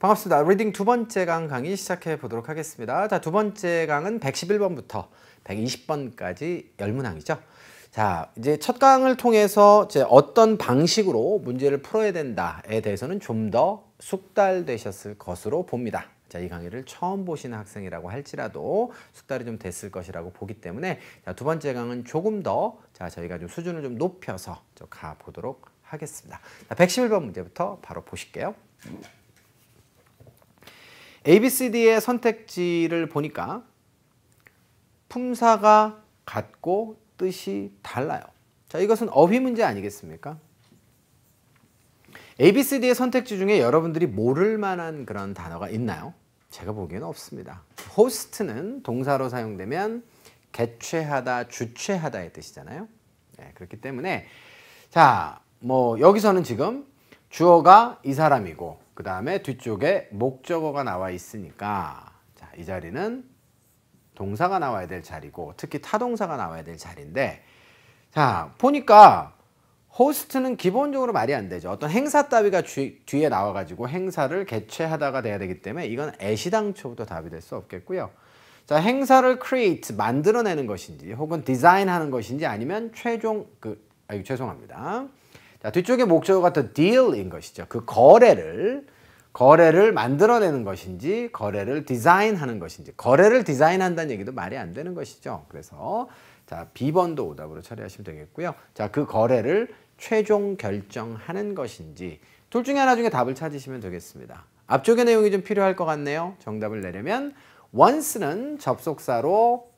반갑습니다. 리딩 두 번째 강 강의 시작해 보도록 하겠습니다. 자, 두 번째 강은 111번부터 120번까지 열문항이죠. 자, 이제 첫 강을 통해서 이제 어떤 방식으로 문제를 풀어야 된다에 대해서는 좀 더 숙달되셨을 것으로 봅니다. 자, 이 강의를 처음 보시는 학생이라고 할지라도 숙달이 좀 됐을 것이라고 보기 때문에 자, 두 번째 강은 조금 더 자, 저희가 좀 수준을 좀 높여서 가 보도록 하겠습니다. 자, 111번 문제부터 바로 보실게요. ABCD의 선택지를 보니까 품사가 같고 뜻이 달라요. 자, 이것은 어휘 문제 아니겠습니까? ABCD의 선택지 중에 여러분들이 모를 만한 그런 단어가 있나요? 제가 보기에는 없습니다. 호스트는 동사로 사용되면 개최하다, 주최하다의 뜻이잖아요. 네, 그렇기 때문에 자, 뭐 여기서는 지금 주어가 이 사람이고 그 다음에 뒤쪽에 목적어가 나와 있으니까 자, 이 자리는 동사가 나와야 될 자리고 특히 타동사가 나와야 될 자리인데 자 보니까 호스트는 기본적으로 말이 안 되죠. 어떤 행사 따위가 뒤, 뒤에 나와가지고 행사를 개최하다가 돼야 되기 때문에 이건 애시당초부터 답이 될 수 없겠고요. 자 행사를 create 만들어내는 것인지 혹은 디자인하는 것인지 아니면 최종 그 아유 죄송합니다. 자, 뒤쪽에목적어 같은 deal인 것이죠. 그 거래를 거래를 만들어내는 것인지 거래를 디자인하는 것인지 거래를 디자인한다는 얘기도 말이 안 되는 것이죠. 그래서 자 B번도 오답으로 처리하시면 되겠고요. 자그 거래를 최종 결정하는 것인지 둘 중에 하나 중에 답을 찾으시면 되겠습니다. 앞쪽의 내용이 좀 필요할 것 같네요. 정답을 내려면 once는 접속사로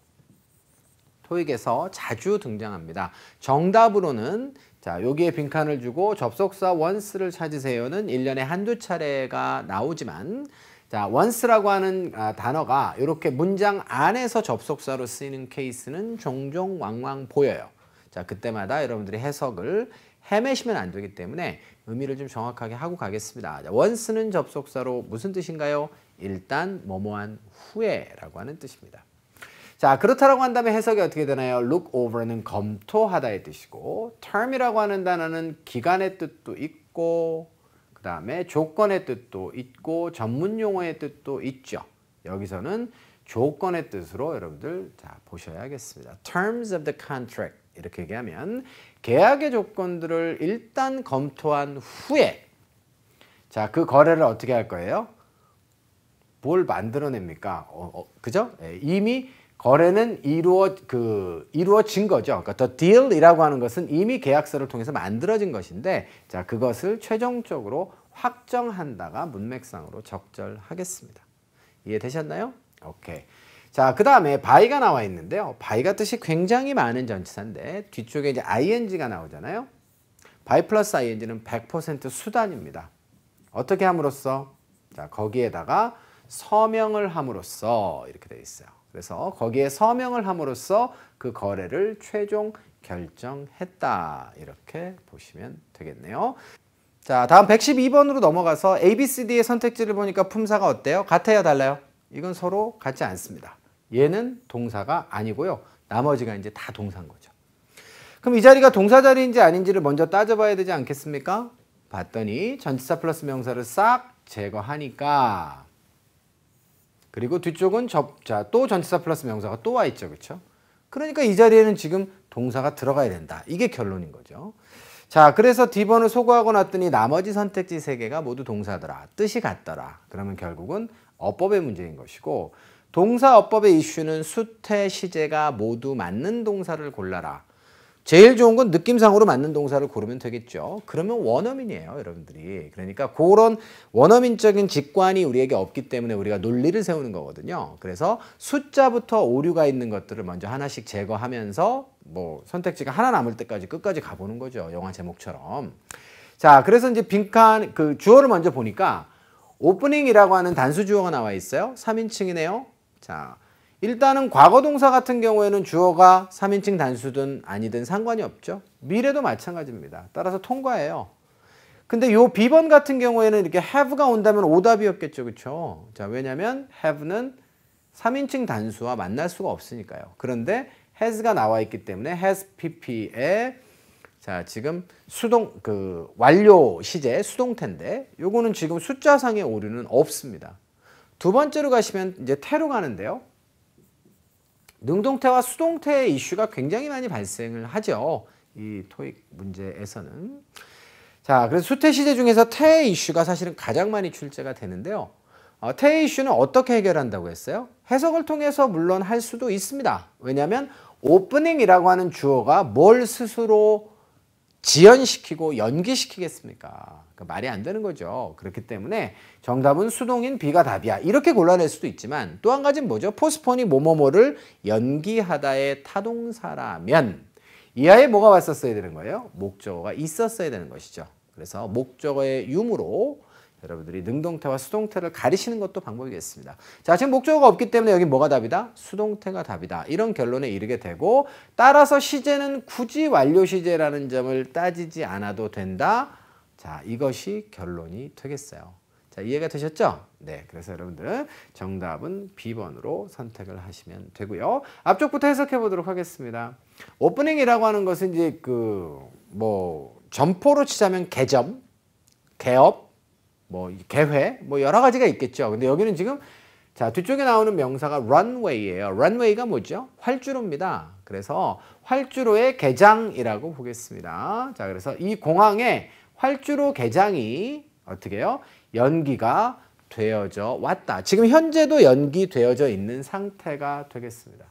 토익에서 자주 등장합니다. 정답으로는 자, 여기에 빈칸을 주고 접속사 once를 찾으세요는 1년에 한두 차례가 나오지만 자, once라고 하는 아, 단어가 이렇게 문장 안에서 접속사로 쓰이는 케이스는 종종 왕왕 보여요. 자, 그때마다 여러분들이 해석을 헤매시면 안 되기 때문에 의미를 좀 정확하게 하고 가겠습니다. 자, 원스는 접속사로 무슨 뜻인가요? 일단 뭐뭐한 후에라고 하는 뜻입니다. 자 그렇다라고 한다면 해석이 어떻게 되나요? look over는 검토하다의 뜻이고 term이라고 하는 단어는 기간의 뜻도 있고 그 다음에 조건의 뜻도 있고 전문 용어의 뜻도 있죠. 여기서는 조건의 뜻으로 여러분들 자 보셔야겠습니다. terms of the contract 이렇게 얘기하면 계약의 조건들을 일단 검토한 후에 자 그 거래를 어떻게 할 거예요? 뭘 만들어냅니까? 어, 어, 그죠? 예, 이미 거래는 이루어 그 이루어진 거죠. 그러니까 the deal이라고 하는 것은 이미 계약서를 통해서 만들어진 것인데 자, 그것을 최종적으로 확정한다가 문맥상으로 적절하겠습니다. 이해되셨나요? 오케이. 자, 그 다음에 바이가 나와 있는데요. 바이가 뜻이 굉장히 많은 전치사인데 뒤쪽에 이제 ing가 나오잖아요. 바이 플러스 ing는 100% 수단입니다. 어떻게 함으로써? 자, 거기에다가 서명을 함으로써 이렇게 돼 있어요. 그래서 거기에 서명을 함으로써 그 거래를 최종 결정했다. 이렇게 보시면 되겠네요. 자, 다음 112번으로 넘어가서 ABCD의 선택지를 보니까 품사가 어때요? 같아요, 달라요? 이건 서로 같지 않습니다. 얘는 동사가 아니고요. 나머지가 이제 다 동사인 거죠. 그럼 이 자리가 동사 자리인지 아닌지를 먼저 따져봐야 되지 않겠습니까? 봤더니 전치사 플러스 명사를 싹 제거하니까 그리고 뒤쪽은 접자 또 전치사 플러스 명사가 또 와 있죠. 그렇죠? 그러니까 이 자리에는 지금 동사가 들어가야 된다. 이게 결론인 거죠. 자, 그래서 D번을 소거하고 났더니 나머지 선택지 세개가 모두 동사더라. 뜻이 같더라. 그러면 결국은 어법의 문제인 것이고 동사 어법의 이슈는 수태, 시제가 모두 맞는 동사를 골라라. 제일 좋은 건 느낌상으로 맞는 동사를 고르면 되겠죠. 그러면 원어민이에요, 여러분들이. 그러니까 그런 원어민적인 직관이 우리에게 없기 때문에 우리가 논리를 세우는 거거든요. 그래서 숫자부터 오류가 있는 것들을 먼저 하나씩 제거하면서 뭐 선택지가 하나 남을 때까지 끝까지 가보는 거죠. 영화 제목처럼. 자, 그래서 이제 빈칸 그 주어를 먼저 보니까 오프닝이라고 하는 단수 주어가 나와 있어요. 3인칭이네요. 자, 일단은 과거 동사 같은 경우에는 주어가 3인칭 단수든 아니든 상관이 없죠. 미래도 마찬가지입니다. 따라서 통과해요. 근데 요비번 같은 경우에는 이렇게 have가 온다면 오답이었겠죠. 그렇죠? 자, 왜냐면 have는 3인칭 단수와 만날 수가 없으니까요. 그런데 has가 나와 있기 때문에 has pp에 자, 지금 수동 그 완료 시제 수동태인데 요거는 지금 숫자상의 오류는 없습니다. 두 번째로 가시면 이제 태로 가는데요. 능동태와 수동태의 이슈가 굉장히 많이 발생을 하죠. 이 토익 문제에서는. 자, 그래서 수태 시제 중에서 태 이슈가 사실은 가장 많이 출제가 되는데요. 어, 태 이슈는 어떻게 해결한다고 했어요? 해석을 통해서 물론 할 수도 있습니다. 왜냐하면 오프닝이라고 하는 주어가 뭘 스스로 지연시키고 연기시키겠습니까? 그러니까 말이 안 되는 거죠. 그렇기 때문에 정답은 수동인 B가 답이야. 이렇게 골라낼 수도 있지만 또 한 가지는 뭐죠? 포스폰이 뭐뭐뭐를 연기하다의 타동사라면 이하에 뭐가 왔었어야 되는 거예요? 목적어가 있었어야 되는 것이죠. 그래서 목적어의 유무로 여러분들이 능동태와 수동태를 가리시는 것도 방법이겠습니다. 자, 지금 목적어가 없기 때문에 여기 뭐가 답이다? 수동태가 답이다. 이런 결론에 이르게 되고 따라서 시제는 굳이 완료 시제라는 점을 따지지 않아도 된다. 자, 이것이 결론이 되겠어요. 자, 이해가 되셨죠? 네, 그래서 여러분들 정답은 B번으로 선택을 하시면 되고요. 앞쪽부터 해석해 보도록 하겠습니다. 오프닝이라고 하는 것은 이제 그 뭐 점포로 치자면 개점, 개업, 뭐 개회, 뭐 여러 가지가 있겠죠. 근데 여기는 지금 자, 뒤쪽에 나오는 명사가 runway예요. runway가 뭐죠? 활주로입니다. 그래서 활주로의 개장이라고 보겠습니다. 자, 그래서 이 공항에 활주로 개장이 어떻게 해요? 연기가 되어져 왔다. 지금 현재도 연기되어져 있는 상태가 되겠습니다.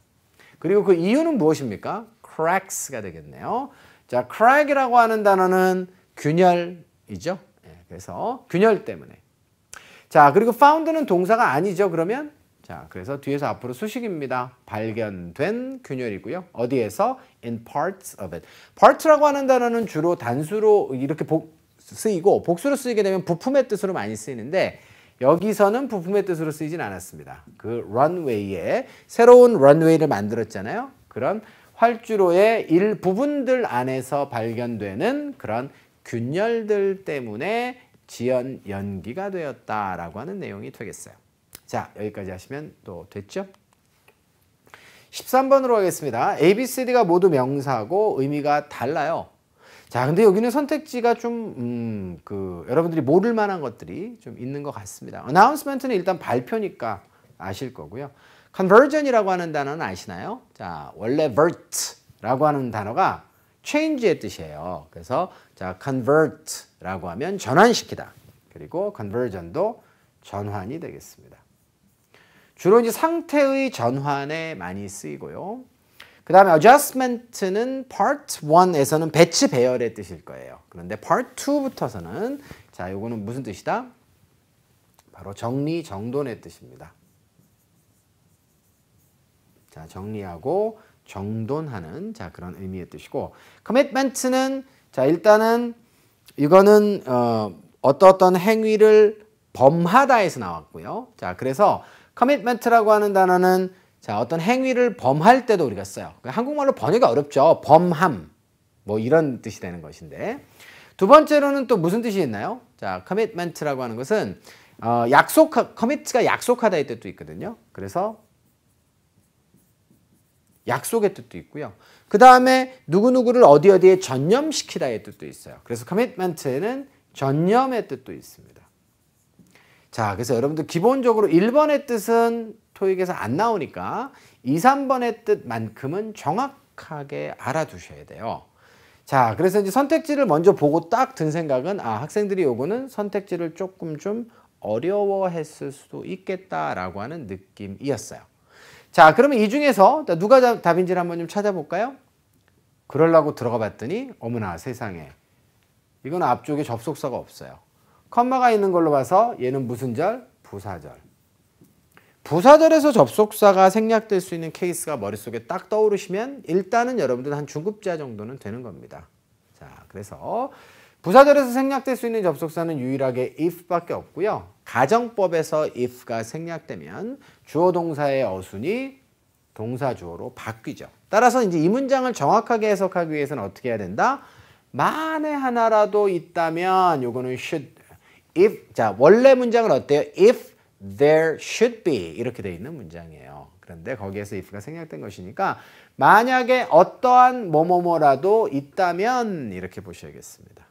그리고 그 이유는 무엇입니까? cracks가 되겠네요. 자, crack이라고 하는 단어는 균열이죠. 예, 그래서 균열 때문에. 자, 그리고 found는 동사가 아니죠. 그러면 자, 그래서 뒤에서 앞으로 수식입니다. 발견된 균열이고요. 어디에서? in parts of it. part라고 하는 단어는 주로 단수로 이렇게 보, 쓰이고 복수로 쓰이게 되면 부품의 뜻으로 많이 쓰이는데 여기서는 부품의 뜻으로 쓰이진 않았습니다. 그 런웨이에 새로운 런웨이를 만들었잖아요. 그런 활주로의 일부분들 안에서 발견되는 그런 균열들 때문에 지연 연기가 되었다라고 하는 내용이 되겠어요. 자, 여기까지 하시면 또 됐죠? 13번으로 가겠습니다 ABCD가 모두 명사고 의미가 달라요. 자, 근데 여기는 선택지가 좀, 음, 그, 여러분들이 모를 만한 것들이 좀 있는 것 같습니다. announcement 는 일단 발표니까 아실 거고요. conversion이라고 하는 단어는 아시나요? 자, 원래 vert라고 하는 단어가 change의 뜻이에요. 그래서 자, convert라고 하면 전환시키다. 그리고 conversion도 전환이 되겠습니다. 주로 이제 상태의 전환에 많이 쓰이고요. 그 다음에 adjustment는 part 1에서는 배치 배열의 뜻일 거예요. 그런데 part 2부터서는 자, 요거는 무슨 뜻이다? 바로 정리, 정돈의 뜻입니다. 자, 정리하고 정돈하는 자, 그런 의미의 뜻이고 commitment는 자, 일단은 이거는 어, 어떤 행위를 범하다에서 나왔고요. 자, 그래서 commitment라고 하는 단어는 자, 어떤 행위를 범할 때도 우리가 써요. 그러니까 한국말로 번역이 어렵죠. 범함. 뭐 이런 뜻이 되는 것인데. 두 번째로는 또 무슨 뜻이 있나요? 자, commitment라고 하는 것은 어, 약속, commit가 약속하다의 뜻도 있거든요. 그래서 약속의 뜻도 있고요. 그 다음에 누구누구를 어디 어디에 전념시키다의 뜻도 있어요. 그래서 commitment에는 전념의 뜻도 있습니다. 자, 그래서 여러분들 기본적으로 1번의 뜻은 토익에서 안 나오니까 2, 3번의 뜻만큼은 정확하게 알아두셔야 돼요. 자, 그래서 이제 선택지를 먼저 보고 딱 든 생각은 아, 학생들이 요거는 선택지를 조금 좀 어려워했을 수도 있겠다라고 하는 느낌이었어요. 자, 그러면 이 중에서 누가 답인지를 한번 좀 찾아볼까요? 그러려고 들어가 봤더니 어머나 세상에 이건 앞쪽에 접속사가 없어요. 컴마가 있는 걸로 봐서 얘는 무슨 절? 부사절. 부사절에서 접속사가 생략될 수 있는 케이스가 머릿속에 딱 떠오르시면 일단은 여러분들 한 중급자 정도는 되는 겁니다. 자, 그래서 부사절에서 생략될 수 있는 접속사는 유일하게 if밖에 없고요. 가정법에서 if가 생략되면 주어 동사의 어순이 동사 주어로 바뀌죠. 따라서 이제 이 문장을 정확하게 해석하기 위해서는 어떻게 해야 된다? 만에 하나라도 있다면 요거는 should if 자 원래 문장은 어때요? if there should be 이렇게 돼 있는 문장이에요. 그런데 거기에서 if가 생략된 것이니까 만약에 어떠한 뭐뭐뭐라도 있다면 이렇게 보셔야겠습니다.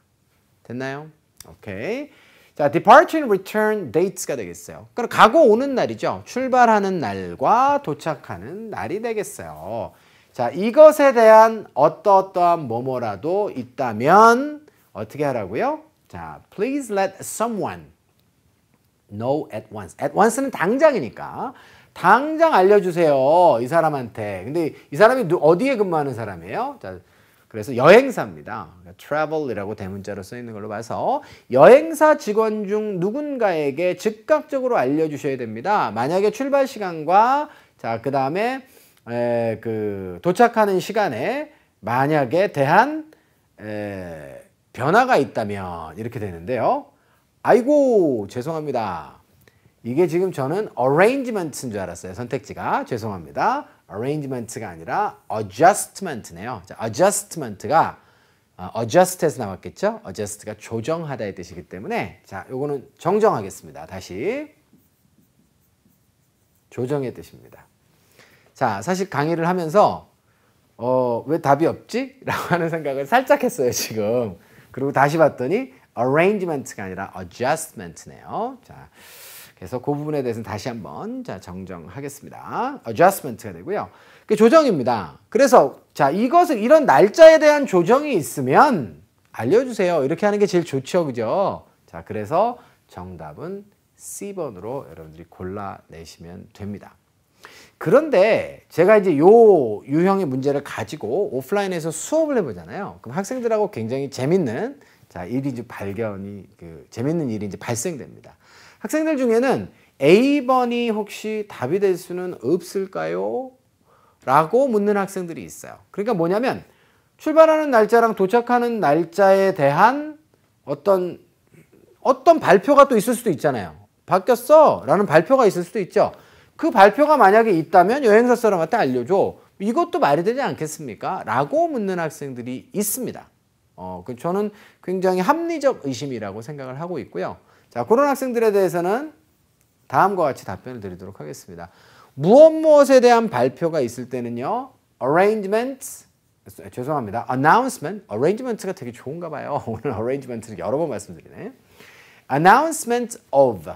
됐나요? 오케이. 자, departure and return dates가 되겠어요. 그럼 가고 오는 날이죠. 출발하는 날과 도착하는 날이 되겠어요. 자, 이것에 대한 어떠어떠한 뭐뭐라도 있다면 어떻게 하라고요? 자, please let someone know at once. at once는 당장이니까 당장 알려주세요. 이 사람한테. 근데 이 사람이 어디에 근무하는 사람이에요? 자, 그래서 여행사입니다. 그러니까 travel이라고 대문자로 써 있는 걸로 봐서 여행사 직원 중 누군가에게 즉각적으로 알려주셔야 됩니다. 만약에 출발 시간과 자 그다음에 에, 그 도착하는 시간에 만약에 대한 에, 변화가 있다면 이렇게 되는데요. 아이고 죄송합니다. 이게 지금 저는 arrangement인 줄 알았어요. 선택지가 죄송합니다. arrangement가 아니라 adjustment네요. 자, adjustment가 어, adjust에서 나왔겠죠? adjust가 조정하다의 뜻이기 때문에 자, 요거는 정정하겠습니다. 다시 조정의 뜻입니다. 자, 사실 강의를 하면서 어, 왜 답이 없지? 라고 하는 생각을 살짝 했어요, 지금. 그리고 다시 봤더니 arrangement가 아니라 adjustment네요. 자, 그래서 그 부분에 대해서는 다시 한번 자 정정하겠습니다. adjustment가 되고요. 그 조정입니다. 그래서 자 이것을 이런 날짜에 대한 조정이 있으면 알려주세요. 이렇게 하는 게 제일 좋죠, 그죠? 자, 그래서 정답은 C번으로 여러분들이 골라내시면 됩니다. 그런데 제가 이제 요 유형의 문제를 가지고 오프라인에서 수업을 해보잖아요. 그럼 학생들하고 굉장히 재밌는 자 일이 이제 발견이 그 재밌는 일이 이제 발생됩니다. 학생들 중에는 A번이 혹시 답이 될 수는 없을까요? 라고 묻는 학생들이 있어요. 그러니까 뭐냐면 출발하는 날짜랑 도착하는 날짜에 대한 어떤 어떤 발표가 또 있을 수도 있잖아요. 바뀌었어 라는 발표가 있을 수도 있죠. 그 발표가 만약에 있다면 여행사 사람한테 알려줘. 이것도 말이 되지 않겠습니까? 라고 묻는 학생들이 있습니다. 어, 그 저는 굉장히 합리적 의심이라고 생각을 하고 있고요. 자, 그런 학생들에 대해서는 다음과 같이 답변을 드리도록 하겠습니다. 무엇 무엇에 대한 발표가 있을 때는요. arrangements 아, 죄송합니다. announcement arrangement가 되게 좋은가 봐요. 오늘 arrangement를 여러 번 말씀드리네. announcement of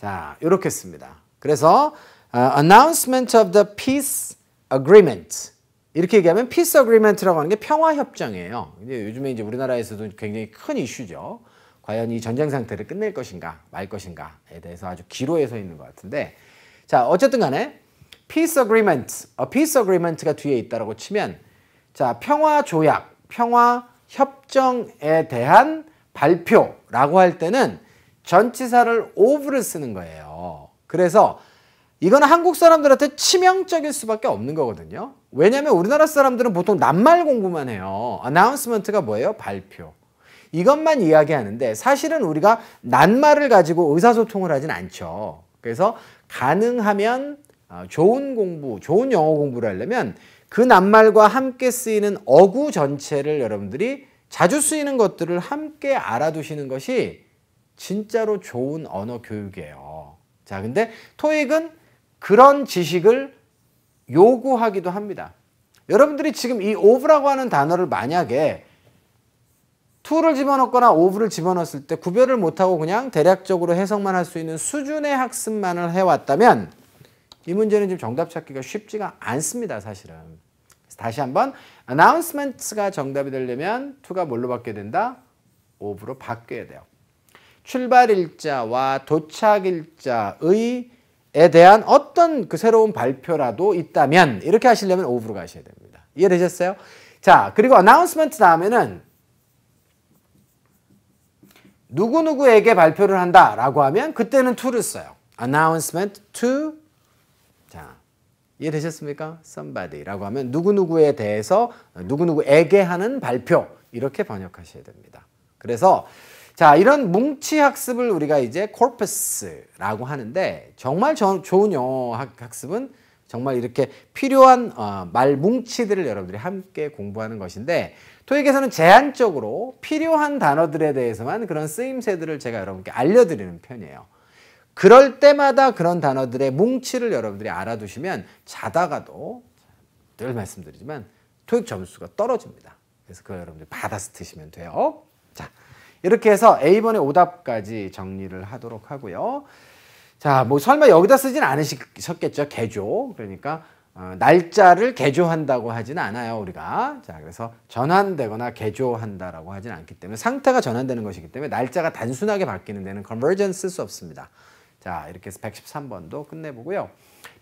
자, 이렇게 씁니다. 그래서 uh, announcement of the peace agreement 이렇게 얘기하면 peace agreement라고 하는 게 평화 협정이에요. 근데 요즘에 이제 우리나라에서도 굉장히 큰 이슈죠. 과연 이 전쟁 상태를 끝낼 것인가 말 것인가에 대해서 아주 기로에 서 있는 것 같은데 자 어쨌든 간에 peace agreement, a 어, peace agreement가 뒤에 있다라고 치면 자 평화 조약, 평화 협정에 대한 발표라고 할 때는 전치사를 오브를 쓰는 거예요. 그래서 이건 한국 사람들한테 치명적일 수밖에 없는 거거든요. 왜냐하면 우리나라 사람들은 보통 낱말 공부만 해요. 아나운스먼트가 뭐예요? 발표. 이것만 이야기하는데 사실은 우리가 낱말을 가지고 의사소통을 하진 않죠. 그래서 가능하면 아, 좋은 공부, 좋은 영어 공부를 하려면 그 낱말과 함께 쓰이는 어구 전체를 여러분들이 자주 쓰이는 것들을 함께 알아두시는 것이 진짜로 좋은 언어 교육이에요. 자, 근데 토익은 그런 지식을 요구하기도 합니다. 여러분들이 지금 이 오브라고 하는 단어를 만약에 투를 집어넣거나 오브를 집어넣었을 때 구별을 못하고 그냥 대략적으로 해석만 할 수 있는 수준의 학습만을 해왔다면 이 문제는 지금 정답 찾기가 쉽지가 않습니다 사실은 다시 한번 announcements 가 정답이 되려면 투가 뭘로 바뀌어야 된다? 오브로 바뀌어야 돼요 출발일자와 도착일자의 에 대한 어떤 그 새로운 발표라도 있다면 이렇게 하시려면 오브로 가셔야 됩니다. 이해되셨어요? 자, 그리고 아나운스먼트 다음에는 누구누구에게 발표를 한다 라고 하면 그때는 to를 써요. announcement to 자, 이해되셨습니까? somebody 라고 하면 누구누구에 대해서 누구누구에게 하는 발표 이렇게 번역하셔야 됩니다. 그래서 자, 이런 뭉치 학습을 우리가 이제 corpus라고 하는데 정말 저, 좋은 영어 학습은 정말 이렇게 필요한 어, 말 뭉치들을 여러분들이 함께 공부하는 것인데 토익에서는 제한적으로 필요한 단어들에 대해서만 그런 쓰임새들을 제가 여러분께 알려드리는 편이에요. 그럴 때마다 그런 단어들의 뭉치를 여러분들이 알아두시면 자다가도 늘 말씀드리지만 토익 점수가 떨어집니다. 그래서 그걸 여러분들 이 받아 서드시면 돼요. 이렇게 해서 A번의 오답까지 정리를 하도록 하고요. 자, 뭐 설마 여기다 쓰진 않으셨겠죠. 개조. 그러니까 어, 날짜를 개조한다고 하지는 않아요 우리가 자 그래서 전환되거나 개조한다라고 하진 않기 때문에 상태가 전환되는 것이기 때문에 날짜가 단순하게 바뀌는 데는 convergence 쓸 수 없습니다 자 이렇게 해서 113번도 끝내보고요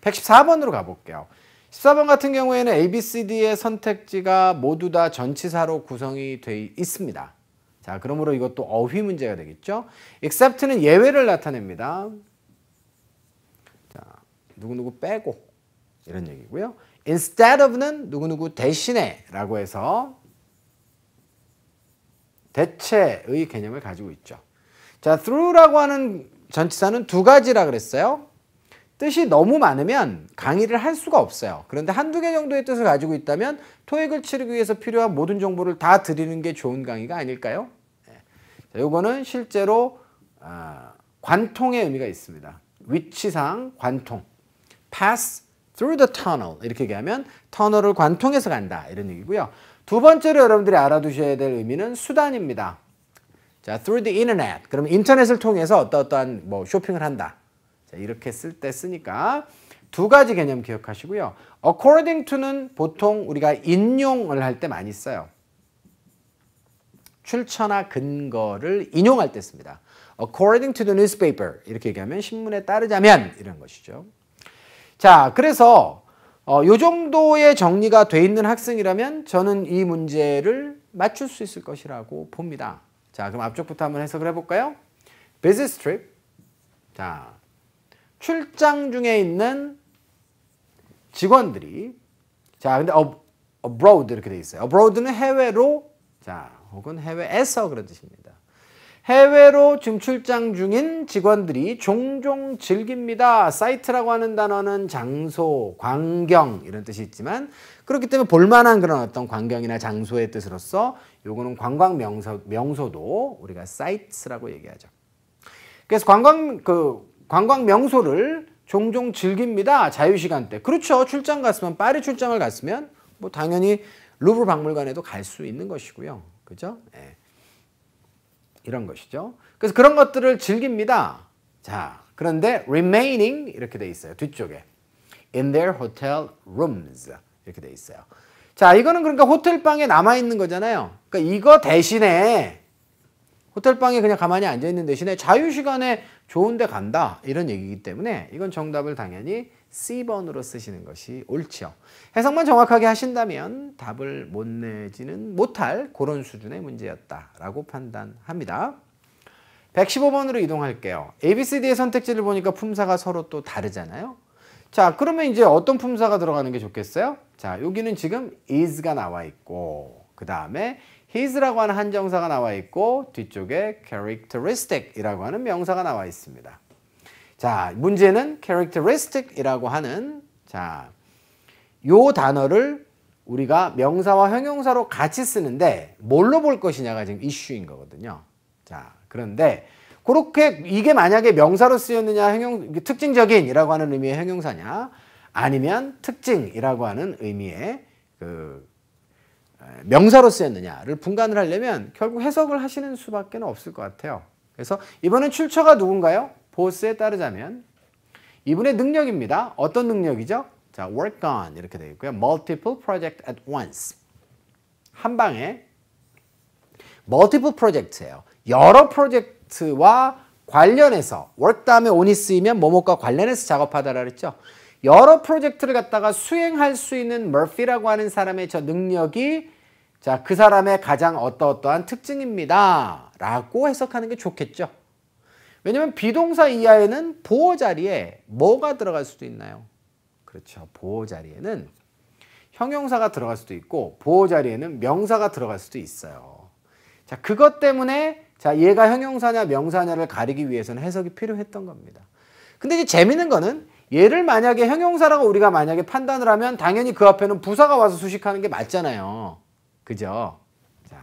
114번으로 가볼게요 14번 같은 경우에는 ABCD의 선택지가 모두 다 전치사로 구성이 돼 있습니다 자, 그러므로 이것도 어휘 문제가 되겠죠. except는 예외를 나타냅니다. 자, 누구누구 빼고 이런 얘기고요. instead of는 누구누구 대신에 라고 해서 대체의 개념을 가지고 있죠. 자, through라고 하는 전치사는 두 가지라 그랬어요. 뜻이 너무 많으면 강의를 할 수가 없어요. 그런데 한두 개 정도의 뜻을 가지고 있다면 토익을 치르기 위해서 필요한 모든 정보를 다 드리는 게 좋은 강의가 아닐까요? 자, 요거는 실제로 어, 관통의 의미가 있습니다. 위치상 관통. pass through the tunnel 이렇게 얘기하면 터널을 관통해서 간다 이런 얘기고요. 두 번째로 여러분들이 알아두셔야 될 의미는 수단입니다. 자, through the internet. 그러 인터넷을 통해서 어떠어떠한 뭐 쇼핑을 한다. 자, 이렇게 쓸 때 쓰니까 두 가지 개념 기억하시고요. according to는 보통 우리가 인용을 할 때 많이 써요. 출처나 근거를 인용할 때 씁니다. According to the newspaper 이렇게 얘기하면 신문에 따르자면 이런 것이죠. 자, 그래서 어, 요 정도의 정리가 돼 있는 학생이라면 저는 이 문제를 맞출 수 있을 것이라고 봅니다. 자, 그럼 앞쪽부터 한번 해석을 해볼까요? Business trip. 자, 출장 중에 있는 직원들이 자, 근데 abroad 이렇게 돼 있어요. abroad는 해외로 자, 혹은 해외에서 그런 뜻입니다. 해외로 지금 출장 중인 직원들이 종종 즐깁니다. 사이트라고 하는 단어는 장소, 광경 이런 뜻이 있지만 그렇기 때문에 볼만한 그런 어떤 광경이나 장소의 뜻으로서 요거는 관광 명소, 명소도 우리가 사이트라고 얘기하죠. 그래서 관광 그 관광 명소를 종종 즐깁니다. 자유시간 때. 그렇죠. 출장 갔으면 파리 출장을 갔으면 뭐 당연히 루브르 박물관에도 갈 수 있는 것이고요. 그죠? 예. 이런 것이죠. 그래서 그런 것들을 즐깁니다. 자, 그런데 remaining 이렇게 돼 있어요. 뒤쪽에. in their hotel rooms 이렇게 돼 있어요. 자, 이거는 그러니까 호텔 방에 남아 있는 거잖아요. 그러니까 이거 대신에 호텔방에 그냥 가만히 앉아있는 대신에 자유시간에 좋은 데 간다 이런 얘기이기 때문에 이건 정답을 당연히 C번으로 쓰시는 것이 옳지요. 해석만 정확하게 하신다면 답을 못 내지는 못할 그런 수준의 문제였다라고 판단합니다. 115번으로 이동할게요. A, B, C, D의 선택지를 보니까 품사가 서로 또 다르잖아요. 자, 그러면 이제 어떤 품사가 들어가는 게 좋겠어요? 자, 여기는 지금 is가 나와 있고 그 다음에 his라고 하는 한정사가 나와 있고 뒤쪽에 characteristic이라고 하는 명사가 나와 있습니다. 자, 문제는 characteristic이라고 하는 자, 요 단어를 우리가 명사와 형용사로 같이 쓰는데 뭘로 볼 것이냐가 지금 이슈인 거거든요. 자, 그런데 그렇게 이게 만약에 명사로 쓰였느냐 형용 특징적인이라고 하는 의미의 형용사냐 아니면 특징이라고 하는 의미의 그 명사로 쓰였느냐를 분간을 하려면 결국 해석을 하시는 수밖에 없을 것 같아요. 그래서 이번엔 출처가 누군가요? 보스에 따르자면 이분의 능력입니다. 어떤 능력이죠? 자, work on 이렇게 되어 있고요. multiple project at once. 한 방에 multiple project예요. 여러 프로젝트와 관련해서 work 다음에 on이 쓰이면 뭐뭐과 관련해서 작업하다라 그랬죠. 여러 프로젝트를 갖다가 수행할 수 있는 머피라고 하는 사람의 저 능력이 자, 그 사람의 가장 어떠어떠한 특징입니다. 라고 해석하는 게 좋겠죠. 왜냐면 비동사 이하에는 보호 자리에 뭐가 들어갈 수도 있나요? 그렇죠. 보호 자리에는 형용사가 들어갈 수도 있고 보호 자리에는 명사가 들어갈 수도 있어요. 자, 그것 때문에 자, 얘가 형용사냐 명사냐를 가리기 위해서는 해석이 필요했던 겁니다. 근데 이제 재밌는 거는 얘를 만약에 형용사라고 우리가 만약에 판단을 하면 당연히 그 앞에는 부사가 와서 수식하는 게 맞잖아요. 그죠? 자,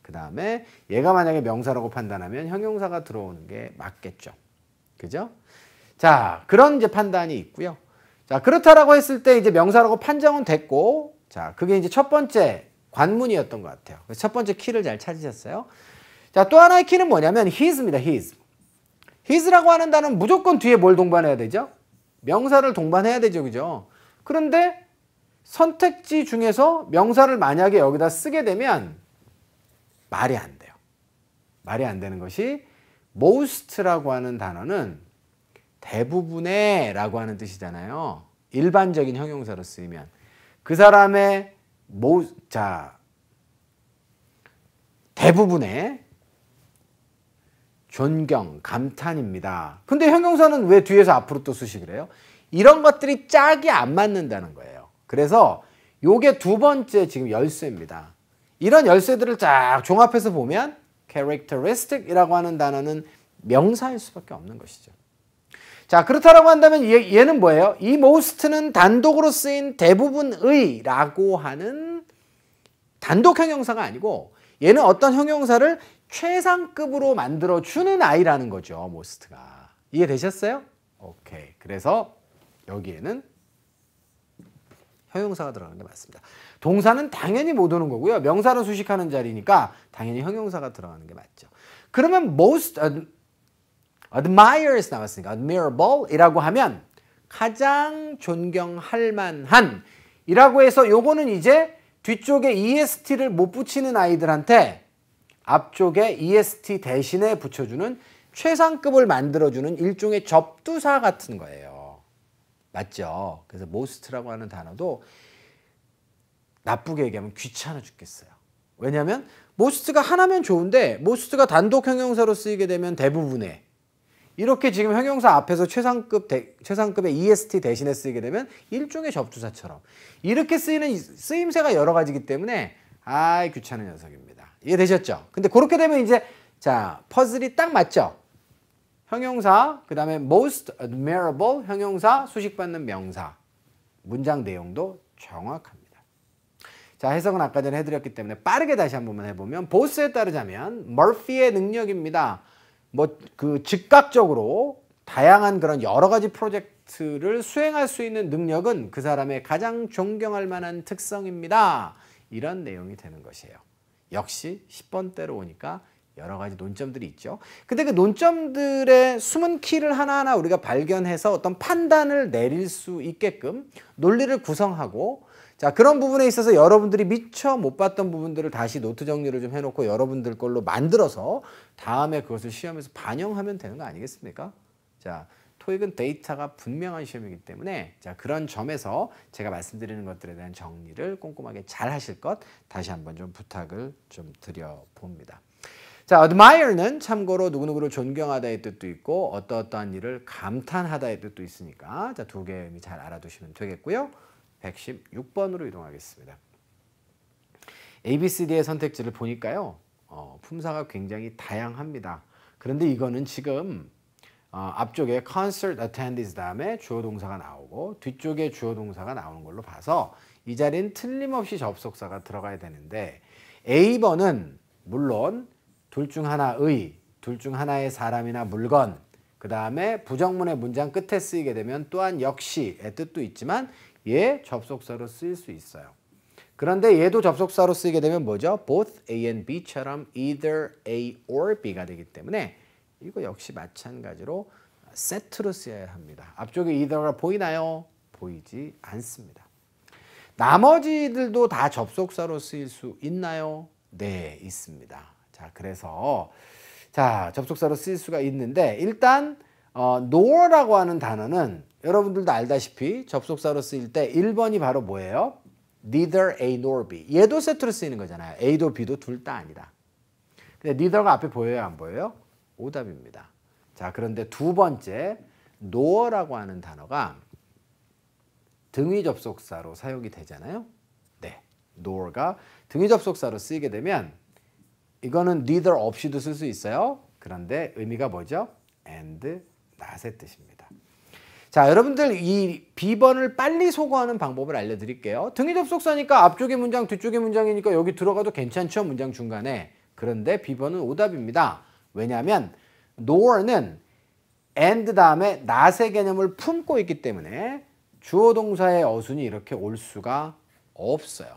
그 다음에 얘가 만약에 명사라고 판단하면 형용사가 들어오는 게 맞겠죠. 그죠? 자, 그런 이제 판단이 있고요. 자, 그렇다라고 했을 때 이제 명사라고 판정은 됐고, 자, 그게 이제 첫 번째 관문이었던 것 같아요. 첫 번째 키를 잘 찾으셨어요. 자, 또 하나의 키는 뭐냐면 his입니다. his. his라고 하는 단어는 무조건 뒤에 뭘 동반해야 되죠? 명사를 동반해야 되죠. 그죠? 그런데 선택지 중에서 명사를 만약에 여기다 쓰게 되면 말이 안 돼요. 말이 안 되는 것이 most라고 하는 단어는 대부분의 라고 하는 뜻이잖아요. 일반적인 형용사로 쓰이면 그 사람의 모, 자, 대부분의 존경, 감탄입니다. 근데 형용사는 왜 뒤에서 앞으로 또 쓰시 을 해요? 이런 것들이 짝이 안 맞는다는 거예요. 그래서 요게 두 번째 지금 열쇠입니다. 이런 열쇠들을 쫙 종합해서 보면 characteristic이라고 하는 단어는 명사일 수밖에 없는 것이죠. 자 그렇다라고 한다면 얘, 는 뭐예요? 이 most는 단독으로 쓰인 대부분의 라고 하는 단독 형용사가 아니고 얘는 어떤 형용사를 최상급으로 만들어주는 아이라는 거죠. 모스트가. 이해되셨어요? 오케이. 그래서 여기에는 형용사가 들어가는 게 맞습니다. 동사는 당연히 못 오는 거고요. 명사로 수식하는 자리니까 당연히 형용사가 들어가는 게 맞죠. 그러면 most admires 나왔으니까 admirable이라고 하면 가장 존경할 만한 이라고 해서 요거는 이제 뒤쪽에 EST를 못 붙이는 아이들한테 앞쪽에 EST 대신에 붙여주는 최상급을 만들어주는 일종의 접두사 같은 거예요. 맞죠? 그래서 most라고 하는 단어도 나쁘게 얘기하면 귀찮아 죽겠어요. 왜냐하면 most가 하나면 좋은데 most가 단독 형용사로 쓰이게 되면 대부분의 이렇게 지금 형용사 앞에서 최상급 대, 최상급의 EST 대신에 쓰이게 되면 일종의 접두사처럼 이렇게 쓰이는 쓰임새가 여러 가지기 때문에 아 귀찮은 녀석입니다. 이해되셨죠? 근데 그렇게 되면 이제 자 퍼즐이 딱 맞죠? 형용사, 그 다음에 most admirable 형용사, 수식받는 명사. 문장 내용도 정확합니다. 자, 해석은 아까 전에 해드렸기 때문에 빠르게 다시 한 번만 해보면 보스에 따르자면 머피의 능력입니다. 뭐 그 즉각적으로 다양한 그런 여러 가지 프로젝트를 수행할 수 있는 능력은 그 사람의 가장 존경할 만한 특성입니다. 이런 내용이 되는 것이에요. 역시 10번대로 오니까 여러 가지 논점들이 있죠. 근데 그 논점들의 숨은 키를 하나하나 우리가 발견해서 어떤 판단을 내릴 수 있게끔 논리를 구성하고 자 그런 부분에 있어서 여러분들이 미처 못 봤던 부분들을 다시 노트 정리를 좀 해놓고 여러분들 걸로 만들어서 다음에 그것을 시험에서 반영하면 되는 거 아니겠습니까? 자 토익은 데이터가 분명한 시험이기 때문에 자 그런 점에서 제가 말씀드리는 것들에 대한 정리를 꼼꼼하게 잘 하실 것 다시 한번 좀 부탁을 좀 드려봅니다. 자, admire는 참고로 누구누구를 존경하다의 뜻도 있고 어떠어떠한 일을 감탄하다의 뜻도 있으니까 자, 두 개의 의미 잘 알아두시면 되겠고요. 116번으로 이동하겠습니다. ABCD의 선택지를 보니까요. 어, 품사가 굉장히 다양합니다. 그런데 이거는 지금 어, 앞쪽에 concert attendees 다음에 주어 동사가 나오고 뒤쪽에 주어 동사가 나오는 걸로 봐서 이 자리는 틀림없이 접속사가 들어가야 되는데 A번은 물론 둘 중 하나의 둘 중 하나의 사람이나 물건 그 다음에 부정문의 문장 끝에 쓰이게 되면 또한 역시의 뜻도 있지만 얘 접속사로 쓰일 수 있어요. 그런데 얘도 접속사로 쓰이게 되면 뭐죠? both A and B처럼 either A or B가 되기 때문에 이거 역시 마찬가지로 세트로 쓰여야 합니다. 앞쪽에 이더가 보이나요? 보이지 않습니다. 나머지들도 다 접속사로 쓰일 수 있나요? 네, 있습니다. 자, 그래서 자 접속사로 쓰일 수가 있는데 일단 어, nor라고 하는 단어는 여러분들도 알다시피 접속사로 쓰일 때 1번이 바로 뭐예요? neither A nor B. 얘도 세트로 쓰이는 거잖아요. A도 B도 둘 다 아니다. 근데 neither가 앞에 보여요? 안 보여요? 오답입니다. 자, 그런데 두 번째 노어라고 하는 단어가 등위 접속사로 사용이 되잖아요. 네. 노어가 등위 접속사로 쓰이게 되면 이거는 neither 없이도 쓸 수 있어요. 그런데 의미가 뭐죠? and not의 뜻입니다. 자, 여러분들 이비번을 빨리 소거하는 방법을 알려드릴게요. 등위 접속사니까 앞쪽의 문장, 뒤쪽의 문장이니까 여기 들어가도 괜찮죠? 문장 중간에. 그런데 비번은 오답입니다. 왜냐하면 nor는 and 다음에 not의 개념을 품고 있기 때문에 주어 동사의 어순이 이렇게 올 수가 없어요.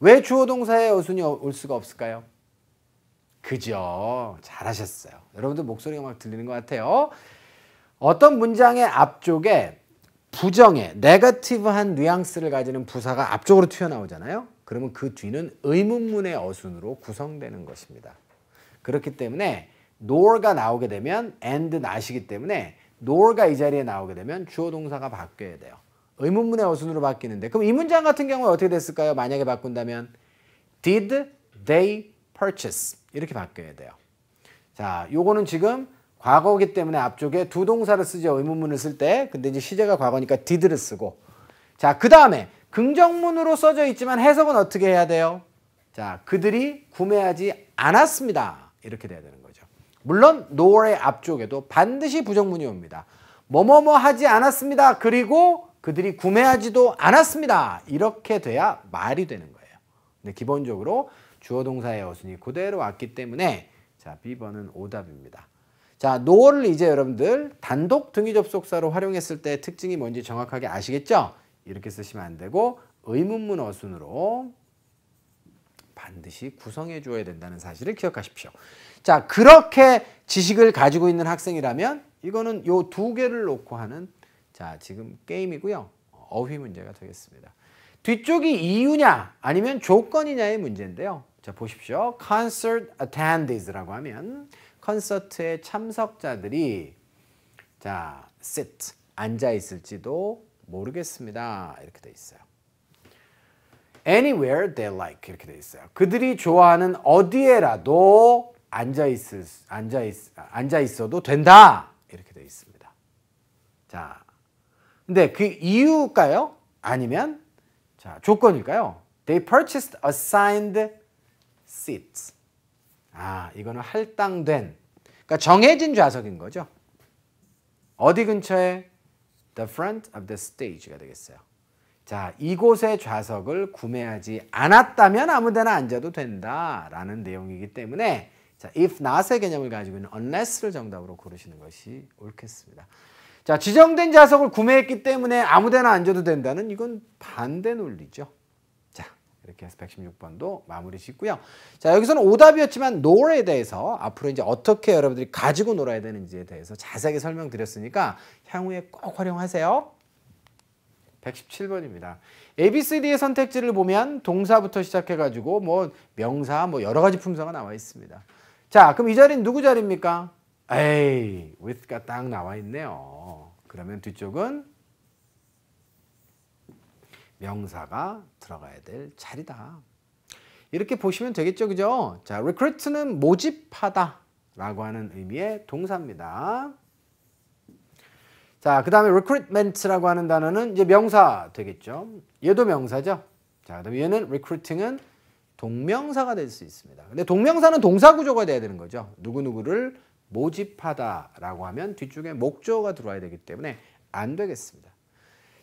왜 주어 동사의 어순이 어, 올 수가 없을까요? 그죠. 잘하셨어요. 여러분들 목소리가 막 들리는 것 같아요. 어떤 문장의 앞쪽에 부정의 네거티브한 뉘앙스를 가지는 부사가 앞쪽으로 튀어나오잖아요. 그러면 그 뒤는 의문문의 어순으로 구성되는 것입니다. 그렇기 때문에 nor가 나오게 되면 and not이기 때문에 nor가 이 자리에 나오게 되면 주어 동사가 바뀌어야 돼요. 의문문의 어순으로 바뀌는데 그럼 이 문장 같은 경우에 어떻게 됐을까요? 만약에 바꾼다면 did they purchase 이렇게 바뀌어야 돼요. 자, 요거는 지금 과거기 때문에 앞쪽에 두 동사를 쓰죠. 의문문을 쓸 때. 근데 이제 시제가 과거니까 did를 쓰고. 자, 그 다음에 긍정문으로 써져 있지만 해석은 어떻게 해야 돼요? 자, 그들이 구매하지 않았습니다. 이렇게 돼야 되는 거죠. 물론 노의 앞쪽에도 반드시 부정문이 옵니다. 뭐뭐뭐 하지 않았습니다. 그리고 그들이 구매하지도 않았습니다. 이렇게 돼야 말이 되는 거예요. 근데 기본적으로 주어 동사의 어순이 그대로 왔기 때문에 자 B번은 오답입니다. 자 노를 이제 여러분들 단독 등위 접속사로 활용했을 때 특징이 뭔지 정확하게 아시겠죠? 이렇게 쓰시면 안 되고 의문문 어순으로 반드시 구성해 줘야 된다는 사실을 기억하십시오. 자, 그렇게 지식을 가지고 있는 학생이라면 이거는 요 두 개를 놓고 하는 자, 지금 게임이고요. 어휘 문제가 되겠습니다. 뒤쪽이 이유냐 아니면 조건이냐의 문제인데요. 자, 보십시오. concert attendees라고 하면 콘서트에 참석자들이 자, sit 앉아 있을지도 모르겠습니다. 이렇게 돼 있어요. anywhere they like 이렇게 돼 있어요. 그들이 좋아하는 어디에라도 앉아 있을 앉아 있 앉아 있어도 된다 이렇게 돼 있습니다. 자, 근데 그 이유일까요? 아니면 자 조건일까요? They purchased assigned seats. 아, 이거는 할당된. 그러니까 정해진 좌석인 거죠. 어디 근처에 the front of the stage가 되겠어요. 자, 이곳의 좌석을 구매하지 않았다면 아무 데나 앉아도 된다라는 내용이기 때문에 자, if not의 개념을 가지고 있는 unless를 정답으로 고르시는 것이 옳겠습니다. 자, 지정된 좌석을 구매했기 때문에 아무 데나 앉아도 된다는 이건 반대 논리죠. 자, 이렇게 해서 116번도 마무리 짓고요. 자, 여기서는 오답이었지만 노에 대해서 앞으로 이제 어떻게 여러분들이 가지고 놀아야 되는지에 대해서 자세하게 설명드렸으니까 향후에 꼭 활용하세요. 117번입니다. ABCD의 선택지를 보면 동사부터 시작해가지고 뭐 명사 뭐 여러 가지 품사가 나와 있습니다. 자 그럼 이 자리는 누구 자리입니까? 에이 with가 딱 나와 있네요. 그러면 뒤쪽은 명사가 들어가야 될 자리다. 이렇게 보시면 되겠죠 그죠? 자 recruit는 모집하다 라고 하는 의미의 동사입니다. 자, 그 다음에 recruitment라고 하는 단어는 이제 명사 되겠죠. 얘도 명사죠. 자, 그다음 얘는 recruiting은 동명사가 될 수 있습니다. 근데 동명사는 동사 구조가 돼야 되는 거죠. 누구누구를 모집하다라고 하면 뒤쪽에 목조가 들어와야 되기 때문에 안 되겠습니다.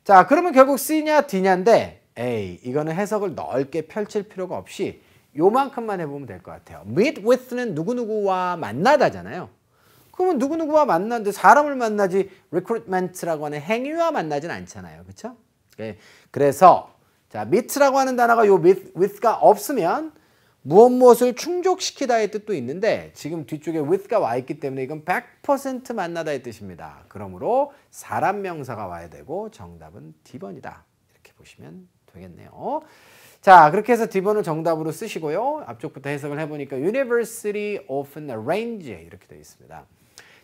자, 그러면 결국 C냐 D냐인데 A 이거는 해석을 넓게 펼칠 필요가 없이 요만큼만 해보면 될 것 같아요. meet with는 누구누구와 만나다잖아요. 그러면 누구누구와 만나는데 사람을 만나지 recruitment라고 하는 행위와 만나진 않잖아요. 그렇죠? 그래서 자, meet라고 하는 단어가 요 with, with가 없으면 무엇 무엇을 충족시키다의 뜻도 있는데 지금 뒤쪽에 with가 와 있기 때문에 이건 100% 만나다의 뜻입니다. 그러므로 사람 명사가 와야 되고 정답은 D번이다. 이렇게 보시면 되겠네요. 자 그렇게 해서 D번을 정답으로 쓰시고요. 앞쪽부터 해석을 해보니까 University often arrange 이렇게 되어 있습니다.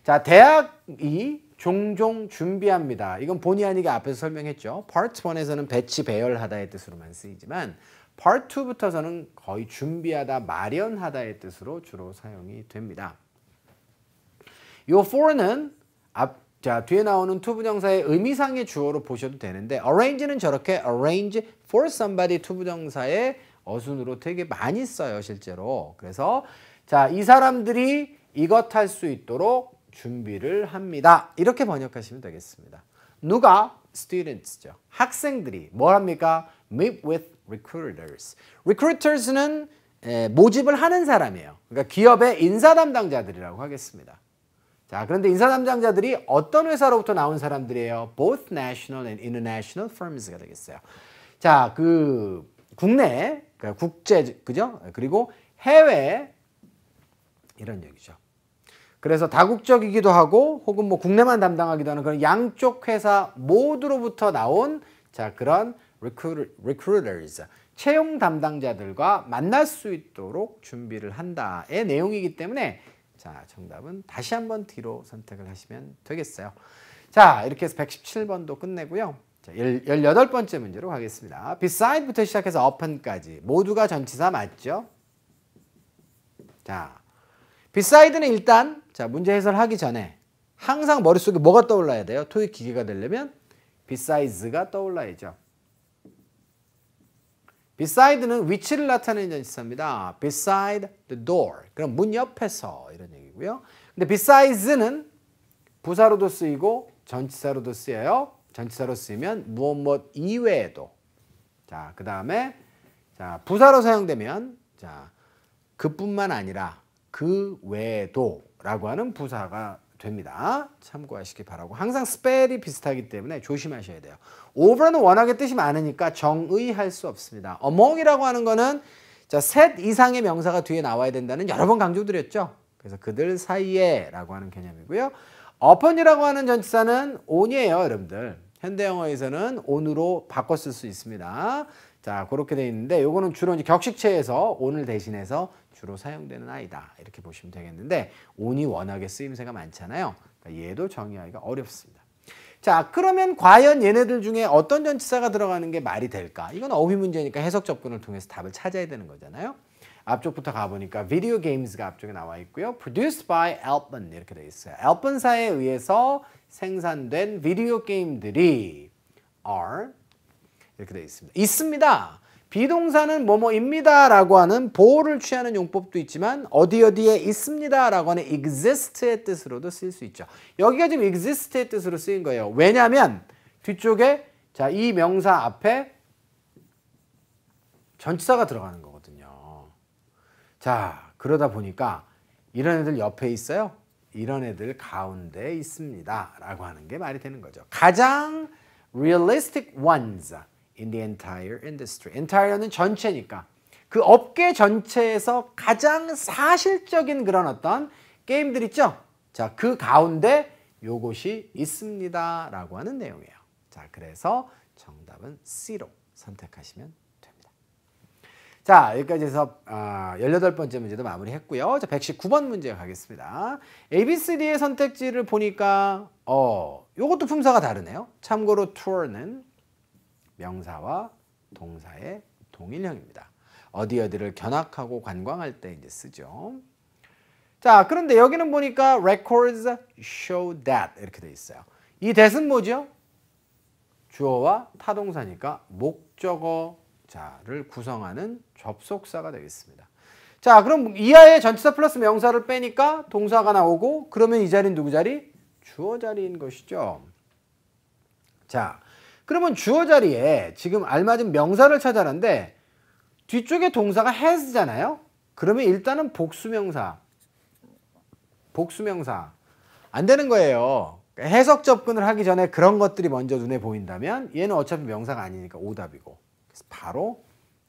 자, 대학이 종종 준비합니다. 이건 본의 아니게 앞에서 설명했죠. Part 1에서는 배치 배열하다의 뜻으로만 쓰이지만 Part 2부터서는 거의 준비하다, 마련하다의 뜻으로 주로 사용이 됩니다. 요 for는 앞, 자 뒤에 나오는 to 부정사의 의미상의 주어로 보셔도 되는데 arrange는 저렇게 arrange for somebody to 부정사의 어순으로 되게 많이 써요 실제로. 그래서 자 이 사람들이 이것 할 수 있도록 준비를 합니다. 이렇게 번역하시면 되겠습니다. 누가 students죠. 학생들이 뭘 합니까? meet with recruiters. recruiters는 모집을 하는 사람이에요. 그러니까 기업의 인사 담당자들이라고 하겠습니다. 자, 그런데 인사 담당자들이 어떤 회사로부터 나온 사람들이에요? both national and international firms가 되겠어요. 자, 그 국내, 그러니까 국제, 그죠? 그리고 해외 이런 얘기죠. 그래서 다국적이기도 하고 혹은 뭐 국내만 담당하기도 하는 그런 양쪽 회사 모두로부터 나온 자 그런 recruiters 채용 담당자들과 만날 수 있도록 준비를 한다의 내용이기 때문에 자 정답은 다시 한번 뒤로 선택을 하시면 되겠어요. 자 이렇게 해서 117번도 끝내고요. 자, 18번째 문제로 가겠습니다. beside부터 시작해서 upon까지 모두가 전치사 맞죠? 자, beside는 일단 자, 문제 해설하기 전에 항상 머릿속에 뭐가 떠올라야 돼요? 토익 기계가 되려면 besides가 떠올라야죠. beside는 위치를 나타내는 전치사입니다. beside the door. 그럼 문 옆에서 이런 얘기고요. 근데 besides는 부사로도 쓰이고 전치사로도 쓰여요. 전치사로 쓰이면 무엇 무엇 이외에도 자, 그다음에 자, 부사로 사용되면 자, 그뿐만 아니라 그 외에도 라고 하는 부사가 됩니다. 참고하시기 바라고 항상 스펠이 비슷하기 때문에 조심하셔야 돼요. over는 워낙에 뜻이 많으니까 정의할 수 없습니다. among이라고 하는 거는 자, 셋 이상의 명사가 뒤에 나와야 된다는 여러 번 강조드렸죠. 그래서 그들 사이에 라고 하는 개념이고요. upon이라고 하는 전치사는 on이에요 여러분들. 현대영어에서는 on으로 바꿨을수 있습니다. 자 그렇게 돼 있는데 요거는 주로 이제 격식체에서 on을 대신해서 주로 사용되는 아이다 이렇게 보시면 되겠는데 온이 워낙에 쓰임새가 많잖아요. 그러니까 얘도 정의하기가 어렵습니다. 자 그러면 과연 얘네들 중에 어떤 전치사가 들어가는 게 말이 될까? 이건 어휘 문제니까 해석 접근을 통해서 답을 찾아야 되는 거잖아요. 앞쪽부터 가보니까 video games가 앞쪽에 나와 있고요. produced by Alpen 이렇게 돼 있어요. Alpen사에 의해서 생산된 비디오 게임들이 are 이렇게 돼 있습니다. 있습니다. 비동사는 뭐뭐입니다라고 하는 보호를 취하는 용법도 있지만 어디 어디에 있습니다라고 하는 exist의 뜻으로도 쓰일 수 있죠. 여기가 지금 exist의 뜻으로 쓰인 거예요. 왜냐하면 뒤쪽에 자 이 명사 앞에 전치사가 들어가는 거거든요. 자 그러다 보니까 이런 애들 옆에 있어요. 이런 애들 가운데 있습니다. 라고 하는 게 말이 되는 거죠. 가장 realistic ones. in the entire industry. entire는 전체니까 그 업계 전체에서 가장 사실적인 그런 어떤 게임들 있죠? 자, 그 가운데 요것이 있습니다. 라고 하는 내용이에요. 자, 그래서 정답은 C로 선택하시면 됩니다. 자, 여기까지 해서 아, 18번째 문제도 마무리했고요. 자, 119번 문제 가겠습니다. ABCD의 선택지를 보니까 어, 요것도 품사가 다르네요. 참고로 tour는 명사와 동사의 동일형입니다. 어디 어디를 견학하고 관광할 때 이제 쓰죠. 자, 그런데 여기는 보니까 records show that 이렇게 돼 있어요. 이 that은 뭐죠? 주어와 타동사니까 목적어자를 구성하는 접속사가 되겠습니다. 자, 그럼 이하의 전치사 플러스 명사를 빼니까 동사가 나오고 그러면 이 자리는 누구 자리? 주어 자리인 것이죠. 자, 그러면 주어 자리에 지금 알맞은 명사를 찾아는데 뒤쪽에 동사가 has잖아요. 그러면 일단은 복수명사. 복수명사. 안 되는 거예요. 해석 접근을 하기 전에 그런 것들이 먼저 눈에 보인다면 얘는 어차피 명사가 아니니까 오답이고. 그래서 바로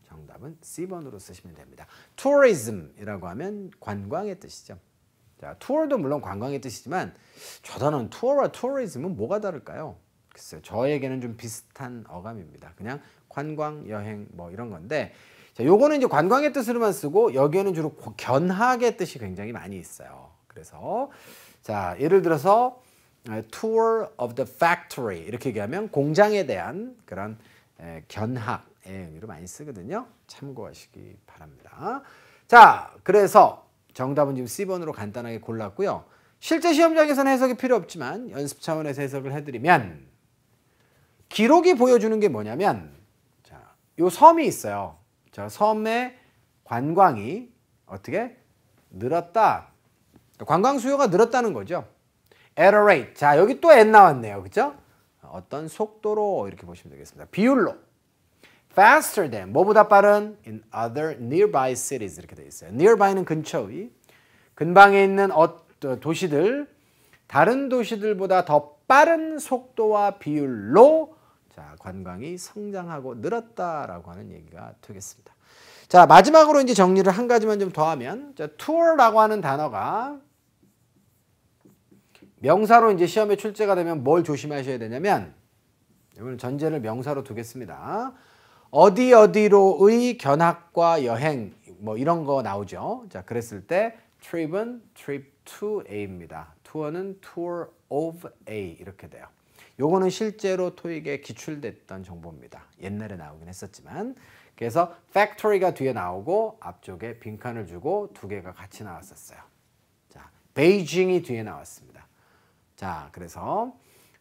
정답은 C번으로 쓰시면 됩니다. tourism이라고 하면 관광의 뜻이죠. 자, 투어도 물론 관광의 뜻이지만 저단은 투어와 투어리즘은 뭐가 다를까요? 글쎄요. 저에게는 좀 비슷한 어감입니다. 그냥 관광, 여행 뭐 이런 건데 자, 요거는 이제 관광의 뜻으로만 쓰고 여기에는 주로 견학의 뜻이 굉장히 많이 있어요. 그래서 자, 예를 들어서 tour of the factory 이렇게 얘기하면 공장에 대한 그런 견학의 의미로 많이 쓰거든요. 참고하시기 바랍니다. 자, 그래서 정답은 지금 C번으로 간단하게 골랐고요. 실제 시험장에서는 해석이 필요 없지만 연습 차원에서 해석을 해드리면 기록이 보여주는 게 뭐냐면 자, 요 섬이 있어요. 자, 섬의 관광이 어떻게 늘었다. 관광 수요가 늘었다는 거죠. at a rate. 자, 여기 또앤 나왔네요. 그죠? 어떤 속도로 이렇게 보시면 되겠습니다. 비율로. faster than 뭐보다 빠른 in other nearby cities 이렇게 돼 있어요. nearby는 근처의 근방에 있는 어, 도시들 다른 도시들보다 더 빠른 속도와 비율로 자, 관광이 성장하고 늘었다라고 하는 얘기가 되겠습니다. 자, 마지막으로 이제 정리를 한 가지만 좀 더하면 자, 투어라고 하는 단어가 명사로 이제 시험에 출제가 되면 뭘 조심하셔야 되냐면 여기 전제를 명사로 두겠습니다. 어디 어디로의 견학과 여행 뭐 이런 거 나오죠. 자, 그랬을 때 trip은 trip to A입니다. 투어는 tour of A 이렇게 돼요. 요거는 실제로 토익에 기출됐던 정보입니다. 옛날에 나오긴 했었지만 그래서 factory가 뒤에 나오고 앞쪽에 빈칸을 주고 두 개가 같이 나왔었어요. 자, 베이징이 뒤에 나왔습니다. 자, 그래서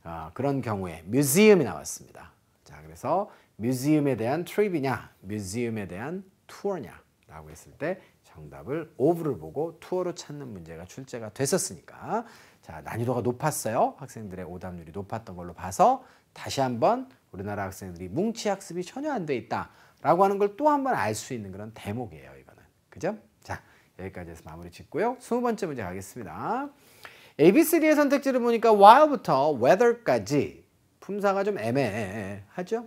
어, 그런 경우에 뮤지엄이 나왔습니다. 자, 그래서 뮤지엄에 대한 트립이냐, 뮤지엄에 대한 투어냐 라고 했을 때 정답을 오브를 보고 투어로 찾는 문제가 출제가 됐었으니까 자, 난이도가 높았어요. 학생들의 오답률이 높았던 걸로 봐서 다시 한번 우리나라 학생들이 뭉치 학습이 전혀 안 돼 있다라고 하는 걸 또한번알 수 있는 그런 대목이에요, 이거는. 그죠? 자, 여기까지 해서 마무리 짓고요. 스무 번째 문제 가겠습니다. ABCD의 선택지를 보니까 while부터 whether까지 품사가 좀 애매하죠?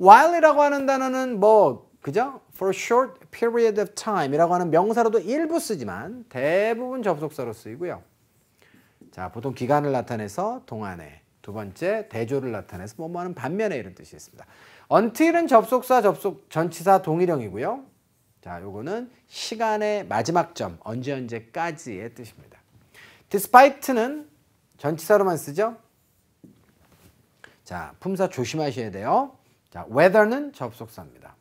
while이라고 하는 단어는 뭐 그죠? for short period of time이라고 하는 명사로도 일부 쓰지만 대부분 접속사로 쓰이고요. 자, 보통 기간을 나타내서 동안에, 두 번째 대조를 나타내서 뭐뭐하는 반면에 이런 뜻이 있습니다. until은 접속사, 접속 전치사 동일형이고요. 자, 요거는 시간의 마지막 점, 언제 언제까지의 뜻입니다. despite는 전치사로만 쓰죠. 자, 품사 조심하셔야 돼요. 자, weather는 접속사입니다.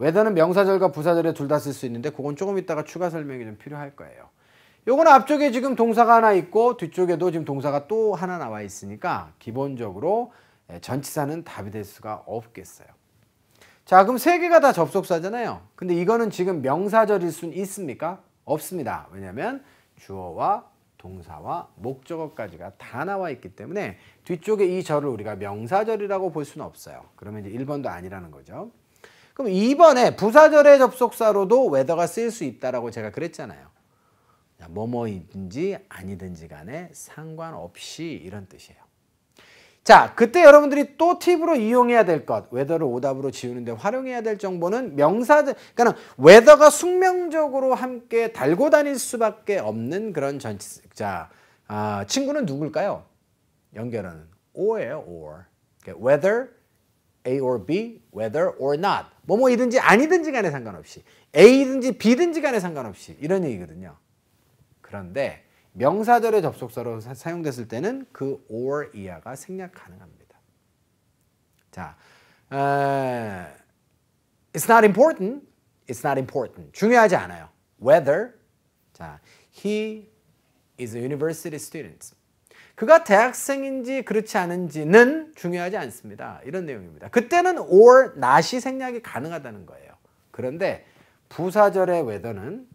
weather는 명사절과 부사절에 둘 다 쓸 수 있는데 그건 조금 이따가 추가 설명이 좀 필요할 거예요. 요건 앞쪽에 지금 동사가 하나 있고 뒤쪽에도 지금 동사가 또 하나 나와 있으니까 기본적으로 예, 전치사는 답이 될 수가 없겠어요. 자 그럼 세 개가 다 접속사잖아요. 근데 이거는 지금 명사절일 순 있습니까? 없습니다. 왜냐하면 주어와 동사와 목적어까지가 다 나와 있기 때문에 뒤쪽에 이 절을 우리가 명사절이라고 볼 수는 없어요. 그러면 이제 1번도 아니라는 거죠. 그럼 2번에 부사절의 접속사로도 웨더가 쓰일 수 있다라고 제가 그랬잖아요. 뭐뭐이든지 아니든지 간에 상관없이 이런 뜻이에요. 자, 그때 여러분들이 또 팁으로 이용해야 될 것, 웨더를 오답으로 지우는데 활용해야 될 정보는 명사들, 그러니까 웨더가 숙명적으로 함께 달고 다닐 수밖에 없는 그런 전치, 자, 아, 친구는 누굴까요? 연결하는 or예요, or. Okay, 그러니까 whether A or B, whether or not. 뭐뭐이든지 아니든지 간에 상관없이 A든지 B든지 간에 상관없이 이런 얘기거든요. 그런데 명사절의 접속사로 사, 사용됐을 때는 그 or 이하가 생략 가능합니다. 자, u it's not important. It's not important. 중요하지 않아요. Whether 자, he is a university student. 그가 대학생인지 그렇지 않은지는 중요하지 않습니다. 이런 내용입니다. 그때는 or, not이 생략이 가능하다는 거예요. 그런데 부사절의 whether는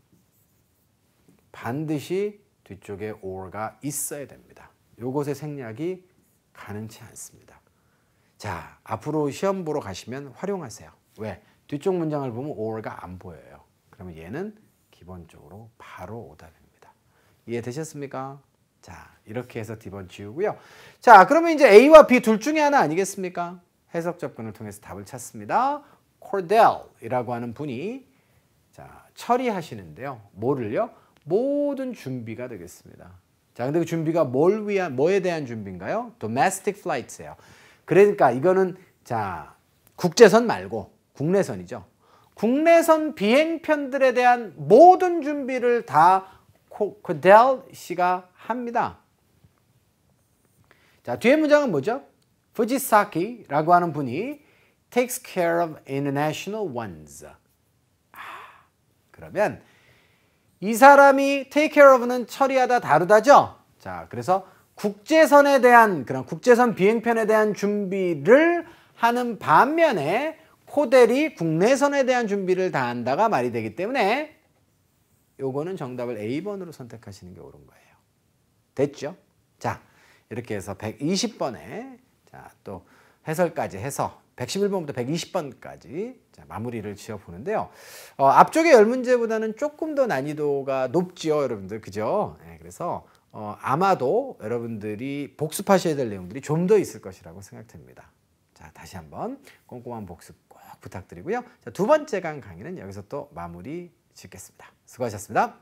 반드시 뒤쪽에 or가 있어야 됩니다. 요것의 생략이 가능치 않습니다. 자, 앞으로 시험 보러 가시면 활용하세요. 왜? 뒤쪽 문장을 보면 or가 안 보여요. 그러면 얘는 기본적으로 바로 오답입니다. 이해되셨습니까? 자, 이렇게 해서 D번 지우고요. 자, 그러면 이제 A와 B 둘 중에 하나 아니겠습니까? 해석 접근을 통해서 답을 찾습니다. 코델이라고 하는 분이 자, 처리하시는데요. 뭐를요? 모든 준비가 되겠습니다. 자, 근데 그 준비가 뭘 위한 뭐에 대한 준비인가요? domestic flights예요. 그러니까 이거는 자, 국제선 말고 국내선이죠. 국내선 비행편들에 대한 모든 준비를 다 코델 씨가 합니다. 자, 뒤에 문장은 뭐죠? f u j i 라고 하는 분이 takes care of international ones. 아, 그러면 이 사람이 take care of는 처리하다 다르다죠 자, 그래서 국제선에 대한 그런 국제선 비행편에 대한 준비를 하는 반면에 코델이 국내선에 대한 준비를 다 한다가 말이 되기 때문에 요거는 정답을 A번으로 선택하시는 게 옳은 거예요. 됐죠? 자, 이렇게 해서 120번에 자, 또 해설까지 해서 111번부터 120번까지 자, 마무리를 지어 보는데요. 어, 앞쪽의 열 문제보다는 조금 더 난이도가 높지요, 여러분들. 그죠? 네, 그래서 어, 아마도 여러분들이 복습하셔야 될 내용들이 좀 더 있을 것이라고 생각됩니다. 자, 다시 한번 꼼꼼한 복습 꼭 부탁드리고요. 자, 두 번째 강의는 여기서 또 마무리 짓겠습니다. 수고하셨습니다.